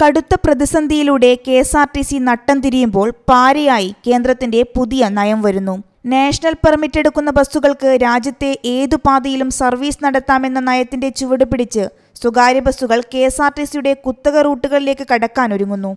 കടുത്ത പ്രതിസന്ധിയിലൂടെ K S R T C നട്ടം തിരിയുമ്പോൾ പാരയായി കേന്ദ്രത്തിന്റെ പുതിയ നയം വരുന്നു നാഷണൽ പെർമിറ്റ് എടുക്കുന്ന ബസ്സുകൾക്ക് രാജ്യത്തെ ഏതു പാതയിലും സർവീസ് നടത്താമെന്ന നയത്തിന്റെ ചുവട് പിടിച്ച് സ്വകാര്യ ബസ്സുകൾ കെ എസ് ആർ ടി സിയുടെ കുത്തക റൂട്ടുകളിലേക്ക് കടക്കാൻ ഒരുങ്ങുന്നു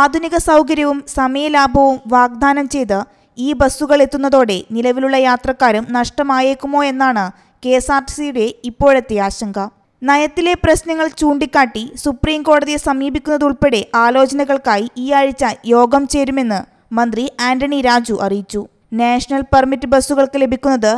ആധുനിക സൗകര്യവും സമയലാഭവും വാഗ്ദാനം ചെയ്ത് ഈ ബസ്സുകൾ എത്തുന്നതോടെ നിലവിലുള്ള യാത്രക്കാരും നഷ്ടമായേക്കുമോ എന്നാണ് കെ എസ് ആർ ടി സിയുടെ ഇപ്പോഴത്തെ ആശങ്ക നയത്തിലെ പ്രശ്നങ്ങൾ ചൂണ്ടിക്കാട്ടി സുപ്രീം കോടതിയെ സമീപിക്കുന്നതുൾപ്പെടെ ആലോചനകൾക്കായി ഈ ആഴ്ച യോഗം ചേരുമെന്ന് മന്ത്രി ആന്റണി രാജു അറിയിച്ചു നാഷണൽ പെർമിറ്റ് ബസ്സുകൾക്ക് ലഭിക്കുന്നത്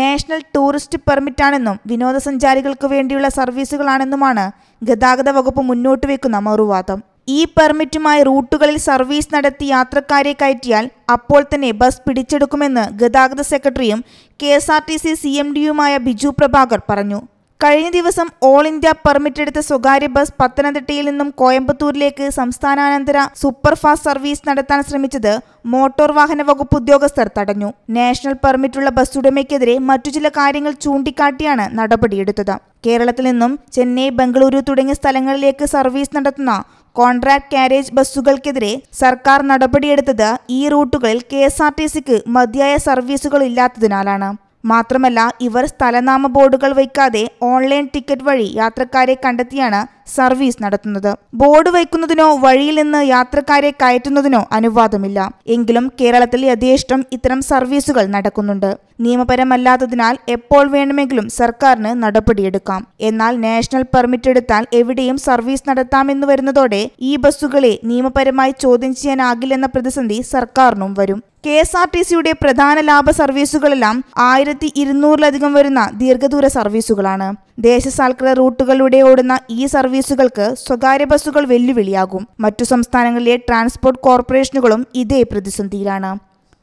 നാഷണൽ ടൂറിസ്റ്റ് പെർമിറ്റാണെന്നും വിനോദസഞ്ചാരികൾക്ക് വേണ്ടിയുള്ള സർവീസുകളാണെന്നുമാണ് ഗതാഗത വകുപ്പ് മുന്നോട്ട് വയ്ക്കുന്ന മറുവാദം ഈ പെർമിറ്റുമായി റൂട്ടുകളിൽ സർവീസ് നടത്തി യാത്രക്കാരെ കയറ്റിയാൽ അപ്പോൾ തന്നെ ബസ് പിടിച്ചെടുക്കുമെന്ന് ഗതാഗത സെക്രട്ടറിയും K S R T C C M ഡിയുമായ ബിജു പ്രഭാകർ പറഞ്ഞു കഴിഞ്ഞ ദിവസം ഓൾ ഇന്ത്യ പെർമിറ്റ് എടുത്ത സ്വകാര്യ ബസ് പത്തനംതിട്ടയിൽ നിന്നും കോയമ്പത്തൂരിലേക്ക് സംസ്ഥാനാനന്തര സൂപ്പർഫാസ്റ്റ് സർവീസ് നടത്താൻ ശ്രമിച്ചത് മോട്ടോർ വാഹന വകുപ്പ് ഉദ്യോഗസ്ഥർ തടഞ്ഞു നാഷണൽ പെർമിറ്റുള്ള ബസ് ഉടമയ്ക്കെതിരെ മറ്റു ചില കാര്യങ്ങൾ ചൂണ്ടിക്കാട്ടിയാണ് നടപടിയെടുത്തത് കേരളത്തിൽ നിന്നും ചെന്നൈ ബംഗളൂരു തുടങ്ങിയ സ്ഥലങ്ങളിലേക്ക് സർവീസ് നടത്തുന്ന കോൺട്രാക്ട് കാരേജ് ബസ്സുകൾക്കെതിരെ സർക്കാർ നടപടിയെടുത്തത് ഈ റൂട്ടുകളിൽ കെ എസ് ആർ ടി സിക്ക് മതിയായ സർവീസുകൾ ഇല്ലാത്തതിനാലാണ് മാത്രമല്ല ഇവർ സ്ഥലനാമ ബോർഡുകൾ വയ്ക്കാതെ ഓൺലൈൻ ടിക്കറ്റ് വഴി യാത്രക്കാരെ കണ്ടെത്തിയാണ് സർവീസ് നടത്തുന്നത് ബോർഡ് വയ്ക്കുന്നതിനോ വഴിയിൽ നിന്ന് യാത്രക്കാരെ കയറ്റുന്നതിനോ അനുവാദമില്ല എങ്കിലും കേരളത്തിൽ യഥേഷ്ടം ഇത്തരം സർവീസുകൾ നടക്കുന്നുണ്ട് നിയമപരമല്ലാത്തതിനാൽ എപ്പോൾ വേണമെങ്കിലും സർക്കാരിന് നടപടിയെടുക്കാം എന്നാൽ നാഷണൽ പെർമിറ്റ് എടുത്താൽ എവിടെയും സർവീസ് നടത്താമെന്ന് വരുന്നതോടെ ഈ ബസ്സുകളെ നിയമപരമായി ചോദ്യം ചെയ്യാനാകില്ലെന്ന പ്രതിസന്ധി സർക്കാരിനും വരും കെ എസ് ആർ ടി സിയുടെ പ്രധാന ലാഭ സർവീസുകളെല്ലാം ആയിരത്തി ഇരുന്നൂറിലധികം വരുന്ന ദീർഘദൂര സർവീസുകളാണ് ദേശസാൽകൃത റൂട്ടുകളിലൂടെ ഓടുന്ന ഈ സർവീസുകൾക്ക് സ്വകാര്യ ബസ്സുകൾ വെല്ലുവിളിയാകും മറ്റു സംസ്ഥാനങ്ങളിലെ ട്രാൻസ്പോർട്ട് കോർപ്പറേഷനുകളും ഇതേ പ്രതിസന്ധിയിലാണ്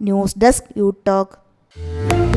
ന്യൂസ് ഡെസ്ക് യു